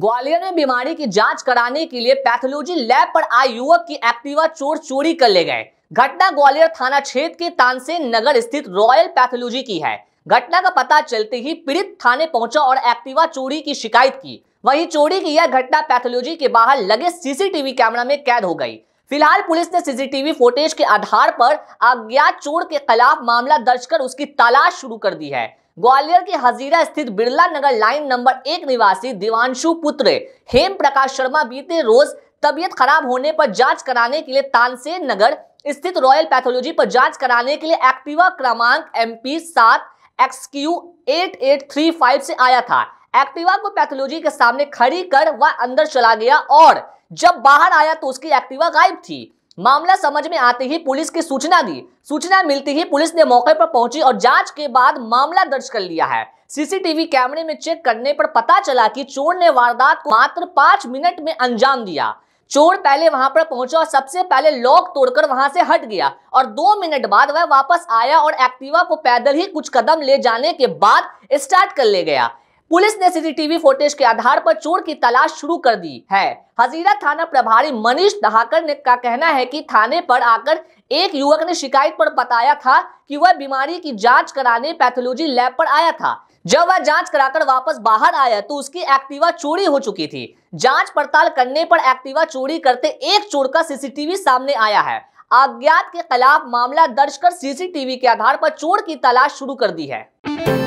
ग्वालियर में बीमारी की जांच कराने के लिए पैथोलॉजी लैब पर आए युवक की एक्टिवा चोर चोरी कर ले गए घटना ग्वालियर थाना क्षेत्र के तानसेन नगर स्थित रॉयल पैथोलॉजी की है घटना का पता चलते ही पीड़ित थाने पहुंचा और एक्टिवा चोरी की शिकायत की वहीं चोरी की यह घटना पैथोलॉजी के बाहर लगे सीसीटीवी कैमरा में कैद हो गई फिलहाल पुलिस ने सीसीटीवी फुटेज के आधार पर अज्ञात चोर के खिलाफ मामला दर्ज कर उसकी तलाश शुरू कर दी है ग्वालियर के हजीरा स्थित बिरला नगर लाइन नंबर एक निवासी दिवानशु पुत्र हेम प्रकाश शर्मा बीते रोज तबियत खराब होने पर जांच कराने के लिए तानसेन नगर स्थित रॉयल पैथोलॉजी पर जांच कराने के लिए एक्टिवा क्रमांक एम पी सात X Q eight eight three five से आया था एक्टिवा को पैथोलॉजी के सामने खड़ी कर वह अंदर चला गया और जब बाहर आया तो उसकी एक्टिवा गायब थी मामला समझ में आते ही पुलिस की सूचना दी सूचना मिलती ही पुलिस ने मौके पर पहुंची और जांच के बाद मामला दर्ज कर लिया है सीसीटीवी कैमरे में चेक करने पर पता चला कि चोर ने वारदात को मात्र पांच मिनट में अंजाम दिया चोर पहले वहां पर पहुंचा और सबसे पहले लॉक तोड़कर वहां से हट गया और दो मिनट बाद वह वापस आया और एक्टिवा को पैदल ही कुछ कदम ले जाने के बाद स्टार्ट कर ले गया पुलिस ने सीसीटीवी फुटेज के आधार पर चोर की तलाश शुरू कर दी है हजीरा थाना प्रभारी मनीष दहाकर ने का कहना है कि थाने पर आकर एक युवक ने शिकायत पर बताया था कि वह बीमारी की जांच कराने पैथोलॉजी लैब पर आया था जब वह जांच कराकर वापस बाहर आया तो उसकी एक्टिवा चोरी हो चुकी थी जांच पड़ताल करने पर एक्टिवा चोरी करते एक चोर का सीसीटीवी सामने आया है अज्ञात के खिलाफ मामला दर्ज कर सीसीटीवी के आधार पर चोर की तलाश शुरू कर दी है